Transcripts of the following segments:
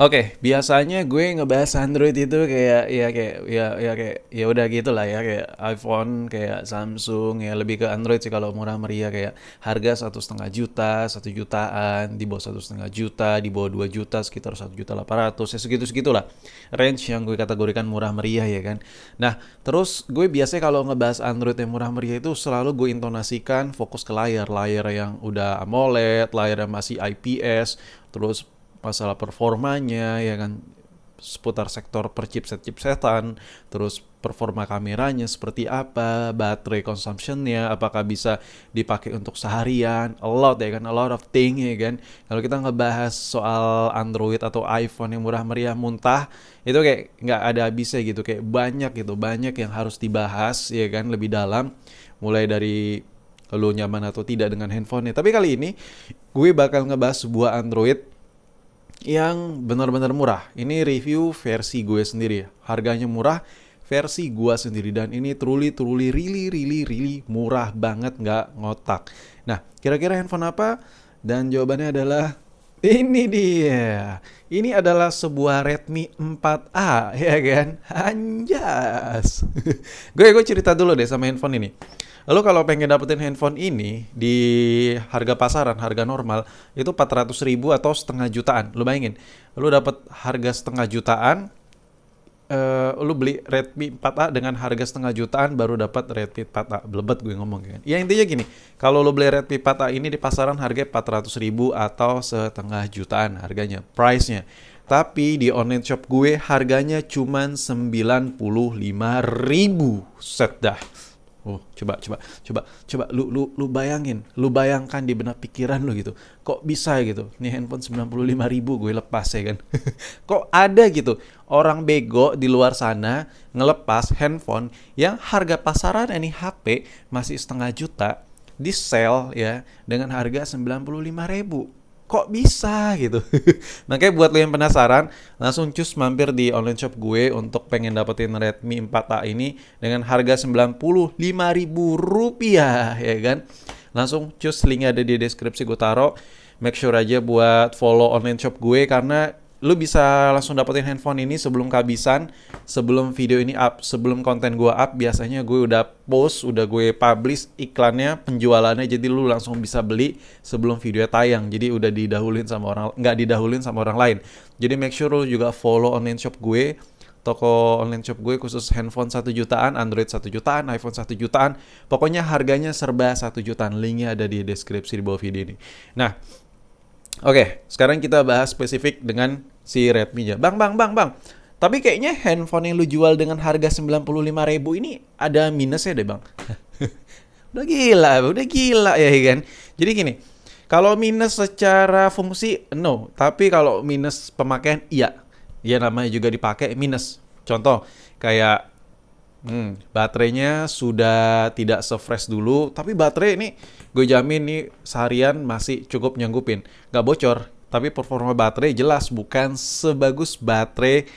Oke, okay, biasanya gue ngebahas Android itu kayak ya kayak ya ya kayak ya udah gitulah ya kayak iPhone, kayak Samsung ya lebih ke Android sih kalau murah meriah kayak harga satu setengah juta, satu jutaan, di bawah satu setengah juta, di bawah dua juta sekitar satu juta delapan ratus ya segitu segitulah range yang gue kategorikan murah meriah ya kan. Nah terus gue biasanya kalau ngebahas Android yang murah meriah itu selalu gue intonasikan fokus ke layar, layar yang udah AMOLED, layar yang masih IPS, terus masalah performanya ya kan seputar sektor per chipset chipsetan terus performa kameranya seperti apa baterai consumptionnya apakah bisa dipakai untuk seharian a lot ya kan a lot of thing ya kan kalau kita ngebahas soal Android atau iPhone yang murah meriah muntah itu kayak nggak ada habisnya gitu kayak banyak gitu banyak yang harus dibahas ya kan lebih dalam mulai dari lo nyaman atau tidak dengan handphonenya tapi kali ini gue bakal ngebahas sebuah Android yang benar-benar murah. Ini review versi gue sendiri. Harganya murah, versi gue sendiri. Dan ini truly, truly, really, really, really murah banget nggak ngotak. Nah, kira-kira handphone apa? Dan jawabannya adalah ini dia. Ini adalah sebuah Redmi 4A, ya kan? Anjas. gue gue cerita dulu deh sama handphone ini. Lalu kalau pengen dapetin handphone ini di harga pasaran, harga normal itu 400 ribu atau setengah jutaan. Lu bayangin, lu dapat harga setengah jutaan, uh, lu beli Redmi 4A dengan harga setengah jutaan baru dapat Redmi 4A. Belebet gue ngomong kan. Ya intinya gini, kalau lu beli Redmi 4A ini di pasaran harga 400 ribu atau setengah jutaan harganya, price-nya. Tapi di online shop gue harganya cuman 95 ribu set dah. Oh, coba coba coba coba lu lu lu bayangin, lu bayangkan di benak pikiran lu gitu. Kok bisa gitu? Nih handphone sembilan puluh lima ribu gue lepas ya kan. Kok ada gitu orang bego di luar sana ngelepas handphone yang harga pasaran ini HP masih setengah juta di sel ya dengan harga sembilan puluh lima ribu kok bisa gitu. Makanya buat lo yang penasaran, langsung cus mampir di online shop gue untuk pengen dapetin Redmi 4A ini dengan harga Rp95.000 ya kan. Langsung cus linknya ada di deskripsi gue taruh. Make sure aja buat follow online shop gue karena lu bisa langsung dapetin handphone ini sebelum kehabisan, sebelum video ini up, sebelum konten gua up, biasanya gue udah post, udah gue publish iklannya, penjualannya, jadi lu langsung bisa beli sebelum video tayang. Jadi udah didahulin sama orang, nggak didahulin sama orang lain. Jadi make sure lu juga follow online shop gue, toko online shop gue khusus handphone satu jutaan, Android satu jutaan, iPhone satu jutaan. Pokoknya harganya serba satu jutaan. Linknya ada di deskripsi di bawah video ini. Nah, Oke, sekarang kita bahas spesifik dengan si Redmi-nya. Bang, bang, bang, bang. Tapi kayaknya handphone yang lu jual dengan harga 95 ribu ini ada minus ya, deh, Bang. udah gila, udah gila ya, ya kan. Jadi gini, kalau minus secara fungsi no, tapi kalau minus pemakaian iya. Ya namanya juga dipakai minus. Contoh kayak Hmm, baterainya sudah tidak sefresh dulu, tapi baterai ini gue jamin nih seharian masih cukup nyanggupin. nggak bocor, tapi performa baterai jelas bukan sebagus baterai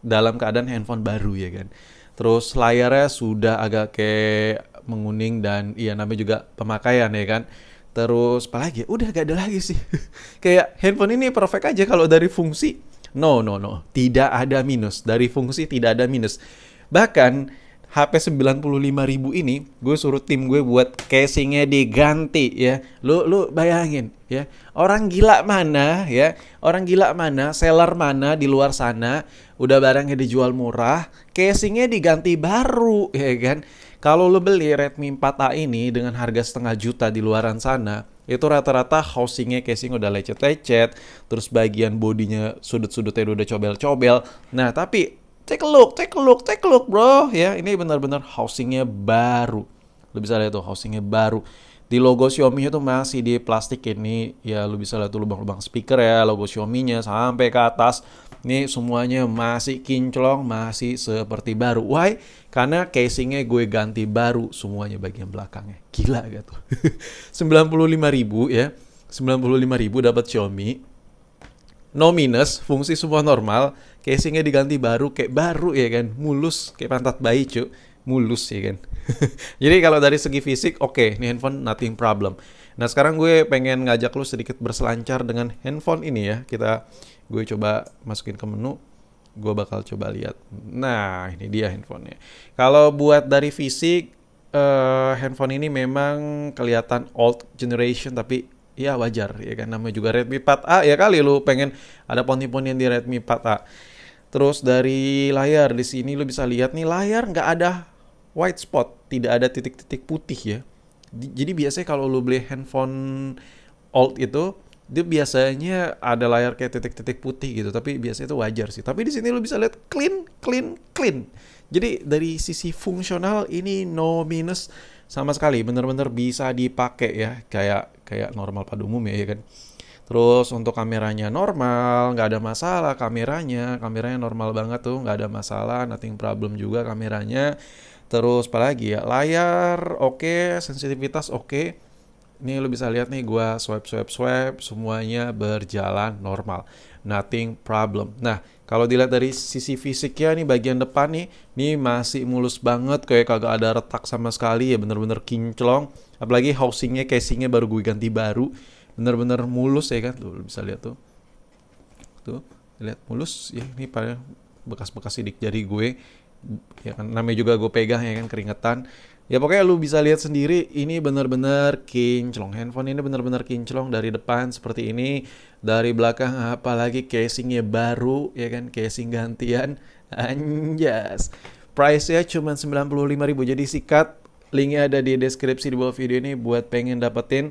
dalam keadaan handphone baru ya kan. Terus layarnya sudah agak kayak menguning dan iya namanya juga pemakaian ya kan. Terus apalagi? Udah gak ada lagi sih. kayak handphone ini perfect aja kalau dari fungsi. No, no, no. Tidak ada minus. Dari fungsi tidak ada minus. Bahkan HP lima ribu ini gue suruh tim gue buat casingnya diganti ya lu lu bayangin ya orang gila mana ya orang gila mana seller mana di luar sana udah barangnya dijual murah casingnya diganti baru ya kan kalau lo beli Redmi 4A ini dengan harga setengah juta di luaran sana itu rata-rata housingnya casing udah lecet-lecet, terus bagian bodinya sudut-sudutnya udah cobel-cobel. Nah, tapi Take a look, take a look, take a look bro. Ya, ini benar-benar housingnya baru. Lu bisa lihat tuh housingnya baru. Di logo Xiaomi itu masih di plastik ini. Ya, lu bisa lihat tuh lubang-lubang speaker ya, logo Xiaomi-nya sampai ke atas. Ini semuanya masih kinclong, masih seperti baru. Why? Karena casingnya gue ganti baru semuanya bagian belakangnya. Gila gak tuh? 95 ribu ya. 95 ribu dapat Xiaomi. No minus, fungsi semua normal casingnya diganti baru kayak baru ya kan mulus kayak pantat bayi cu mulus ya kan jadi kalau dari segi fisik oke okay, ini handphone nothing problem nah sekarang gue pengen ngajak lu sedikit berselancar dengan handphone ini ya kita gue coba masukin ke menu gue bakal coba lihat nah ini dia handphonenya kalau buat dari fisik uh, handphone ini memang kelihatan old generation tapi ya wajar ya kan namanya juga Redmi 4A ya kali lu pengen ada poni poni yang di Redmi 4A Terus dari layar di sini lo bisa lihat nih layar nggak ada white spot, tidak ada titik-titik putih ya. Jadi biasanya kalau lo beli handphone old itu dia biasanya ada layar kayak titik-titik putih gitu, tapi biasanya itu wajar sih. Tapi di sini lo bisa lihat clean, clean, clean. Jadi dari sisi fungsional ini no minus sama sekali, bener-bener bisa dipakai ya kayak kayak normal pada umum ya, ya kan. Terus untuk kameranya normal, nggak ada masalah kameranya, kameranya normal banget tuh, nggak ada masalah, nothing problem juga kameranya. Terus apalagi ya, layar oke, okay, sensitivitas oke. Okay. Ini lo bisa lihat nih gua swipe swipe swipe semuanya berjalan normal, nothing problem. Nah kalau dilihat dari sisi fisiknya nih bagian depan nih, ini masih mulus banget kayak kagak ada retak sama sekali ya bener-bener kinclong. Apalagi housingnya, casingnya baru gue ganti baru benar-benar mulus ya kan tuh bisa lihat tuh tuh lihat mulus ya ini pada bekas-bekas sidik jari gue ya kan namanya juga gue pegang ya kan keringetan ya pokoknya lu bisa lihat sendiri ini benar-benar kinclong handphone ini benar-benar kinclong dari depan seperti ini dari belakang apalagi casingnya baru ya kan casing gantian anjas price nya cuma sembilan puluh lima ribu jadi sikat linknya ada di deskripsi di bawah video ini buat pengen dapetin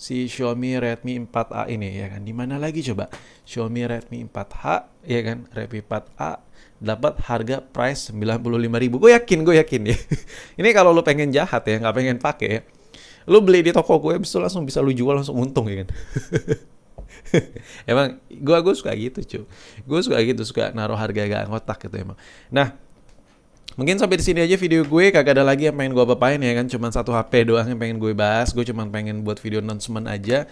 si Xiaomi Redmi 4A ini ya kan. Di mana lagi coba? Xiaomi Redmi 4H ya kan, Redmi 4A dapat harga price 95.000. Gue yakin, gue yakin ya. ini kalau lu pengen jahat ya, nggak pengen pakai ya. Lu beli di toko gue bisa langsung bisa lu jual langsung untung ya kan. emang gue gue suka gitu cuy gue suka gitu suka naruh harga gak ngotak gitu emang nah Mungkin sampai di sini aja video gue, kagak ada lagi yang pengen gue apa-apain ya kan, cuma satu HP doang yang pengen gue bahas, gue cuma pengen buat video announcement aja.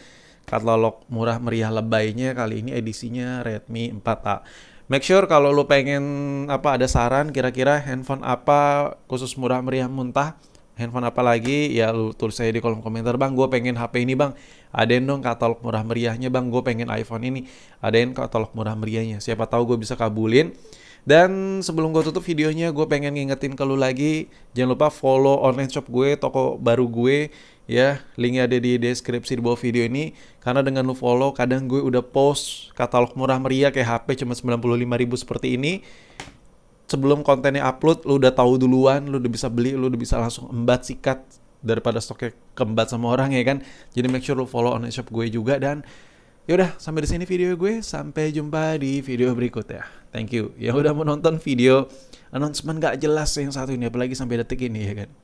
Katalog murah meriah lebaynya kali ini edisinya Redmi 4A. Make sure kalau lo pengen apa ada saran kira-kira handphone apa khusus murah meriah muntah, handphone apa lagi ya lu tulis aja di kolom komentar bang gue pengen HP ini bang ada dong katalog murah meriahnya bang gue pengen iPhone ini ada adain katalog murah meriahnya siapa tahu gue bisa kabulin dan sebelum gue tutup videonya, gue pengen ngingetin ke lu lagi, jangan lupa follow online shop gue, toko baru gue, ya. Linknya ada di deskripsi di bawah video ini. Karena dengan lu follow, kadang gue udah post katalog murah meriah kayak HP cuma 95 ribu seperti ini. Sebelum kontennya upload, lu udah tahu duluan, lu udah bisa beli, lu udah bisa langsung embat sikat daripada stoknya kembat sama orang ya kan. Jadi make sure lu follow online shop gue juga dan Yaudah, sampai di sini video gue. Sampai jumpa di video berikutnya. Thank you. Yang udah menonton video announcement gak jelas yang satu ini, apalagi sampai detik ini ya kan.